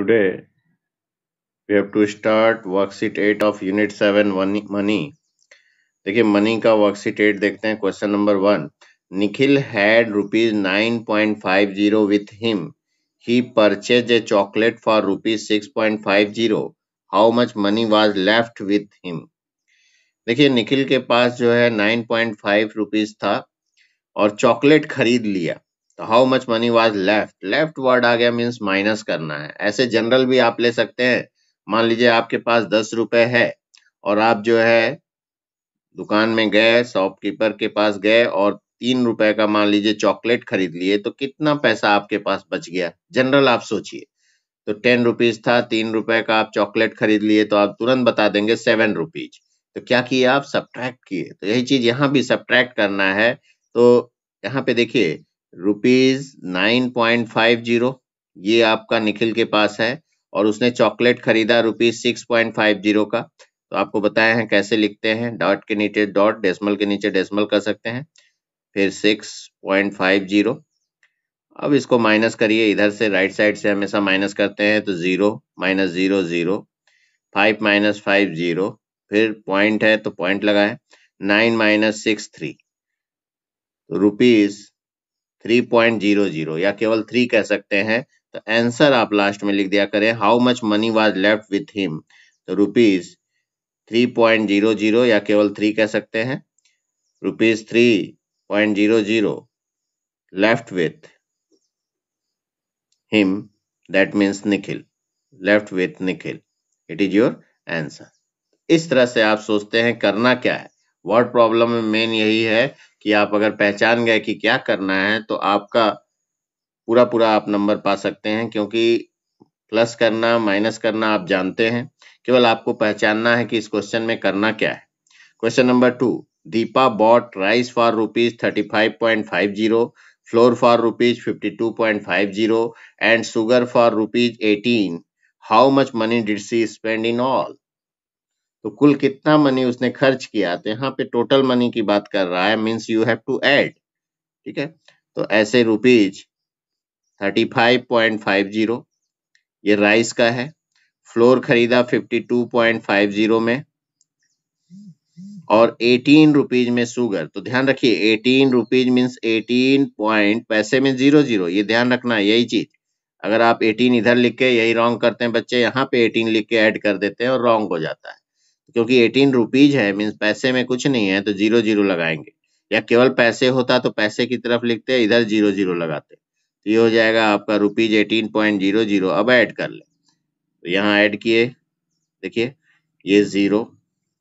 Today, we have to start worksheet 8 of unit 7 money देखिए money का worksheet eight देखते हैं question number one Nikhil had rupees nine point five zero with him he purchased a chocolate for rupees 6.50 how much money was left with him देखिए निखिल के पास जो है 9.5 point rupees था और चॉकलेट खरीद लिया तो how much money was left left word आ गया मीन्स माइनस करना है ऐसे जनरल भी आप ले सकते हैं मान लीजिए आपके पास दस रुपए है और आप जो है दुकान में गए शॉपकीपर के पास गए और तीन रुपए का मान लीजिए चॉकलेट खरीद लिए तो कितना पैसा आपके पास बच गया जनरल आप सोचिए तो टेन रुपीज था तीन रुपए का आप चॉकलेट खरीद लिए तो आप तुरंत बता देंगे सेवन रुपीज तो क्या किए आप सब्ट्रैक्ट किए तो यही चीज यहाँ भी सब्ट्रैक्ट करना है तो यहाँ पे देखिए rupees nine point five zero ये आपका निखिल के पास है और उसने चॉकलेट खरीदा rupees six point five zero का तो आपको बताया है कैसे लिखते हैं डॉट के नीचे डॉट डेसिमल के नीचे डेसिमल कर सकते हैं फिर सिक्स पॉइंट फाइव जीरो अब इसको माइनस करिए इधर से राइट साइड से हमेशा माइनस करते हैं तो zero minus zero zero five minus five zero फिर पॉइंट है तो पॉइंट लगाए nine minus six three rupees three point zero zero या केवल थ्री कह सकते हैं तो आंसर आप लास्ट में लिख दिया करें how much money was left with him तो rupees three point zero zero या केवल थ्री कह सकते हैं rupees three point zero zero left with him that means Nikhil left with Nikhil it is your answer इस तरह से आप सोचते हैं करना क्या है वर्ड प्रॉब्लम में मेन यही है कि आप अगर पहचान गए कि क्या करना है तो आपका पूरा पूरा आप नंबर पा सकते हैं क्योंकि प्लस करना माइनस करना आप जानते हैं केवल आपको पहचानना है कि इस क्वेश्चन में करना क्या है question number two Deepa bought rice for rupees thirty five point five zero flour for rupees fifty two point five zero and sugar for rupees eighteen how much money did she spend in all तो कुल कितना money उसने खर्च किया तो यहाँ पे total money की बात कर रहा है means you have to add ठीक है तो ऐसे rupees thirty five point five zero ये राइस का है फ्लोर खरीदा fifty two point five zero में और एटीन रुपीज में सुगर तो ध्यान रखिए eighteen rupees means eighteen point पैसे में जीरो जीरो ये ध्यान रखना है यही चीज अगर आप एटीन इधर लिख के यही रॉन्ग करते हैं बच्चे यहाँ पे एटीन लिख के ऐड कर देते हैं और रॉन्ग हो जाता है क्योंकि एटीन रुपीज है मीन्स पैसे में कुछ नहीं है तो जीरो जीरो लगाएंगे या केवल पैसे होता तो पैसे की तरफ लिखते इधर जीरो जीरो लगाते तो ये हो जाएगा आपका rupees eighteen point zero zero अब ऐड कर ले तो यहाँ ऐड किए देखिए ये zero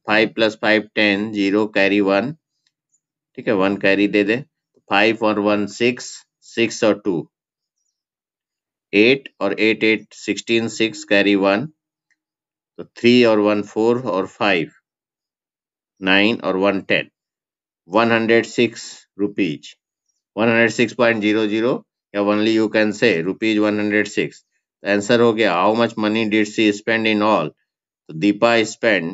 five plus five ten zero carry one ठीक है वन कैरी दे दे फाइव और वन सिक्स सिक्स और टू एट और eight eight sixteen six carry one तो थ्री और वन फोर और फाइव नाइन और one ten one hundred six rupees one hundred six point zero zero या only you can say rupees one hundred six answer हो गया how much money did she spend in all तो Deepa spend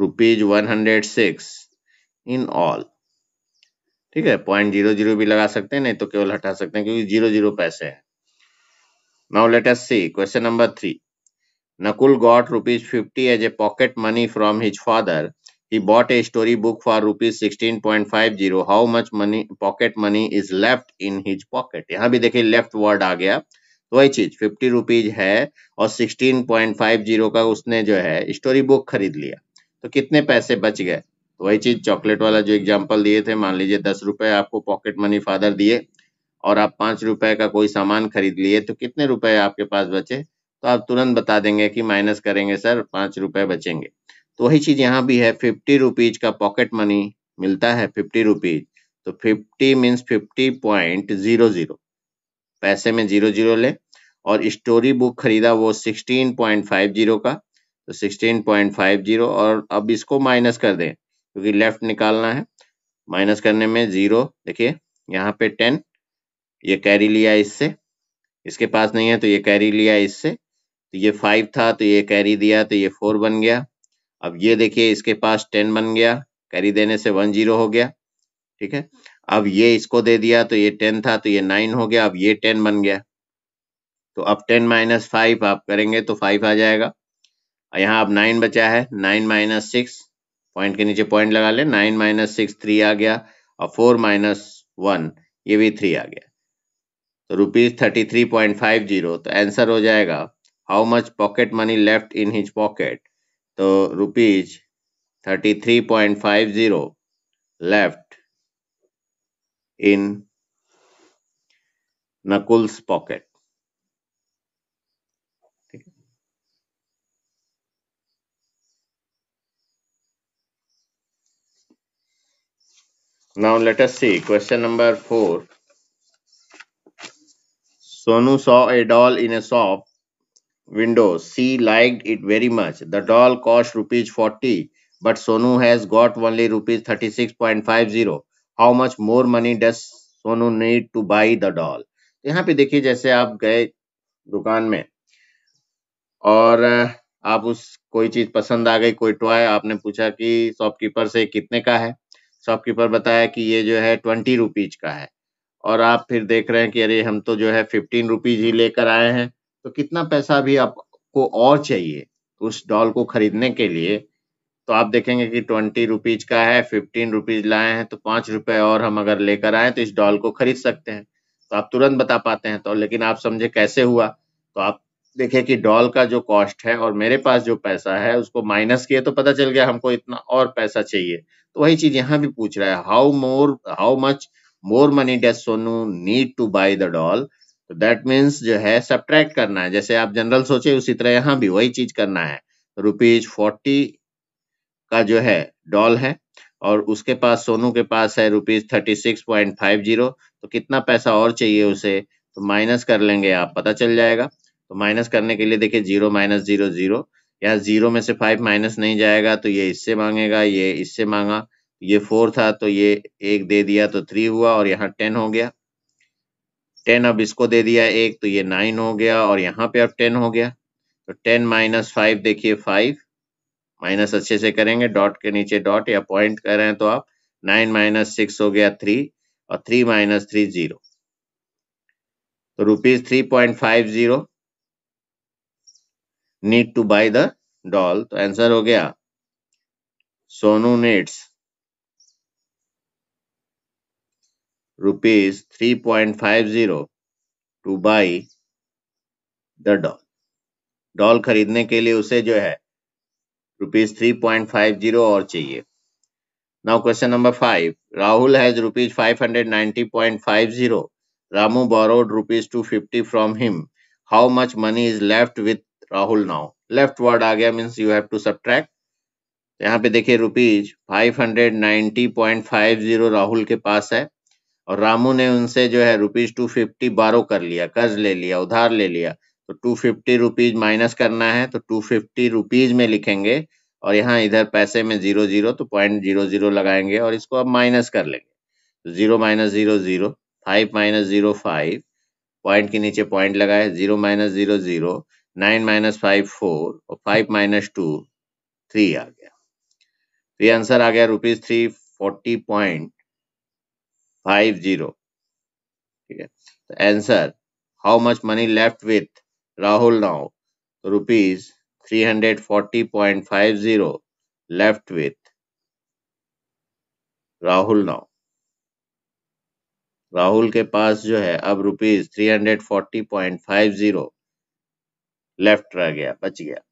rupees one hundred six in all ठीक है point zero zero भी लगा सकते हैं नहीं तो केवल हटा सकते हैं क्योंकि जीरो जीरो पैसे हैं Now let us see. Question number 3. Nakul got rupees 50 as a pocket money from his father. He bought a story book for rupees 16.50. How much money pocket money is left in his pocket? यहाँ भी देखिए left word आ गया तो वही चीज fifty rupees है और sixteen point five zero का उसने जो है स्टोरी बुक खरीद लिया तो कितने पैसे बच गए तो वही चीज चॉकलेट वाला जो एग्जांपल दिए थे मान लीजिए दस रुपए आपको पॉकेट मनी फादर दिए और आप पांच रुपए का कोई सामान खरीद लिए तो कितने रुपए आपके पास बचे तो आप तुरंत बता देंगे कि माइनस करेंगे सर पांच रुपए बचेंगे तो वही चीज यहाँ भी है फिफ्टी रुपीज का पॉकेट मनी मिलता है फिफ्टी रुपीज तो fifty means fifty point zero zero पैसे में जीरो जीरो ले और स्टोरी बुक खरीदा वो सिक्सटीन पॉइंट फाइव जीरो का तो सिक्सटीन पॉइंट फाइव जीरो और अब इसको माइनस कर दें क्योंकि लेफ्ट निकालना है माइनस करने में जीरो देखिए यहाँ पे टेन ये कैरी लिया इससे इसके पास नहीं है तो ये कैरी लिया इससे तो ये फाइव था तो ये कैरी दिया तो ये फोर बन गया अब ये देखिए इसके पास टेन बन गया कैरी देने से वन जीरो हो गया ठीक है अब ये इसको दे दिया तो ये टेन था तो ये नाइन हो गया अब ये टेन बन गया तो अब टेन माइनस फाइव आप करेंगे तो फाइव आ जाएगा यहाँ अब नाइन बचा है नाइन माइनस सिक्स पॉइंट के नीचे पॉइंट लगा ले नाइन माइनस सिक्स थ्री आ गया और फोर माइनस वन ये भी थ्री आ गया rupees thirty three point five zero तो आंसर तो हो जाएगा how much pocket money left in his pocket तो rupees thirty three point five zero left in Nakul's pocket Now let us see question number 4. Sonu saw a doll in a shop window. She liked it very much. The doll cost rupees 40, but Sonu has got only rupees 36.50. How much more money does Sonu need to buy the doll? यहाँ पे देखिए जैसे आप गए दुकान में और आप उस कोई चीज पसंद आ गई कोई टॉय आपने पूछा कि शॉपकीपर से कितने का है शॉपकीपर बताया कि ये जो है ट्वेंटी रुपीज का है और आप फिर देख रहे हैं कि अरे हम तो जो है फिफ्टीन रुपीज ही लेकर आए हैं तो कितना पैसा भी आपको और चाहिए उस डॉल को खरीदने के लिए तो आप देखेंगे कि ट्वेंटी रुपीज का है फिफ्टीन रुपीज लाए हैं तो पांच रुपए और हम अगर लेकर आए तो इस डॉल को खरीद सकते हैं तो आप तुरंत बता पाते हैं तो लेकिन आप समझे कैसे हुआ तो आप देखें कि डॉल का जो कॉस्ट है और मेरे पास जो पैसा है उसको माइनस किए तो पता चल गया हमको इतना और पैसा चाहिए तो वही चीज यहाँ भी पूछ रहा है how more how much more money does Sonu need to buy the doll तो दैट मीन्स जो है सब्ट्रैक्ट करना है जैसे आप जनरल सोचे उसी तरह यहाँ भी वही चीज करना है रुपीज फोर्टी का जो है डॉल है और उसके पास सोनू के पास है rupees thirty six point five zero तो कितना पैसा और चाहिए उसे तो माइनस कर लेंगे आप पता चल जाएगा तो माइनस करने के लिए देखिए जीरो माइनस जीरो जीरो यहाँ जीरो में से फाइव माइनस नहीं जाएगा तो ये इससे मांगेगा ये इससे मांगा ये फोर था तो ये एक दे दिया तो थ्री हुआ और यहाँ टेन हो गया टेन अब इसको दे दिया एक तो ये नाइन हो गया और यहाँ पे अब टेन हो गया तो टेन माइनस फाइव देखिए फाइव माइनस अच्छे से करेंगे डॉट के नीचे डॉट या पॉइंट कर रहे हैं तो आप नाइन माइनस सिक्स हो गया थ्री और थ्री माइनस थ्री जीरो तो rupees three point five zero need to buy the doll तो आंसर हो गया Sonu needs rupees 3.50 to buy the doll doll खरीदने के लिए उसे जो है rupees three point five zero और चाहिए now question number five Rahul has rupees 590.50. Ramu borrowed rupees 250 zero Ramu How rupees two fifty from him how much money is left with Rahul now left word आ गया means you have to subtract यहाँ पे देखिए rupees five hundred point five zero Rahul के पास है और रामू ने उनसे जो है रुपीज टू फिफ्टी बारो कर लिया कर्ज ले लिया उधार ले लिया तो टू फिफ्टी रुपीज माइनस करना है तो टू फिफ्टी रुपीज में लिखेंगे और यहाँ इधर पैसे में जीरो जीरो तो पॉइंट जीरो जीरो लगाएंगे और इसको अब माइनस कर लेंगे तो zero minus zero zero five minus zero five point के नीचे पॉइंट लगाए zero minus zero zero nine minus five four और फाइव माइनस टू थ्री आ गया तो ये आंसर आ गया rupees three forty point five zero ठीक है तो answer how much money left with Rahul now rupees three hundred forty point five zero left with Rahul now Rahul के पास जो है अब rupees three hundred forty point five zero left रह गया बच गया